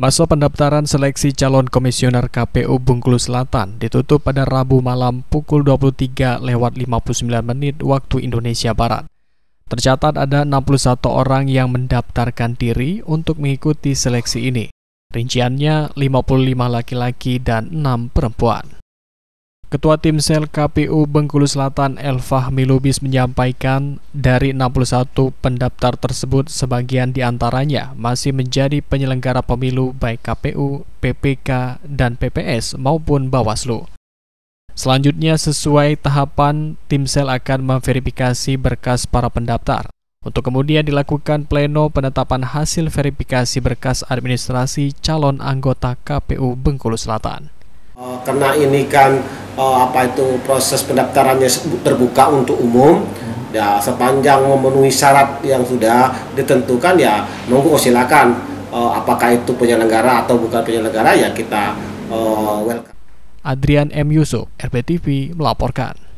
Masa pendaftaran seleksi calon komisioner KPU Bengkulu Selatan ditutup pada Rabu malam pukul 23 lewat 59 menit waktu Indonesia Barat. Tercatat ada 61 orang yang mendaftarkan diri untuk mengikuti seleksi ini. Rinciannya 55 laki-laki dan 6 perempuan. Ketua Tim Sel KPU Bengkulu Selatan Elfah Milubis menyampaikan dari 61 pendaftar tersebut sebagian diantaranya masih menjadi penyelenggara pemilu baik KPU, PPK, dan PPS maupun Bawaslu. Selanjutnya sesuai tahapan, Tim Sel akan memverifikasi berkas para pendaftar. Untuk kemudian dilakukan pleno penetapan hasil verifikasi berkas administrasi calon anggota KPU Bengkulu Selatan. Karena ini kan uh, apa itu proses pendaftarannya terbuka untuk umum hmm. ya sepanjang memenuhi syarat yang sudah ditentukan ya monggo silakan uh, apakah itu penyelenggara atau bukan penyelenggara ya kita uh, welcome Adrian M Yusuf RBTV melaporkan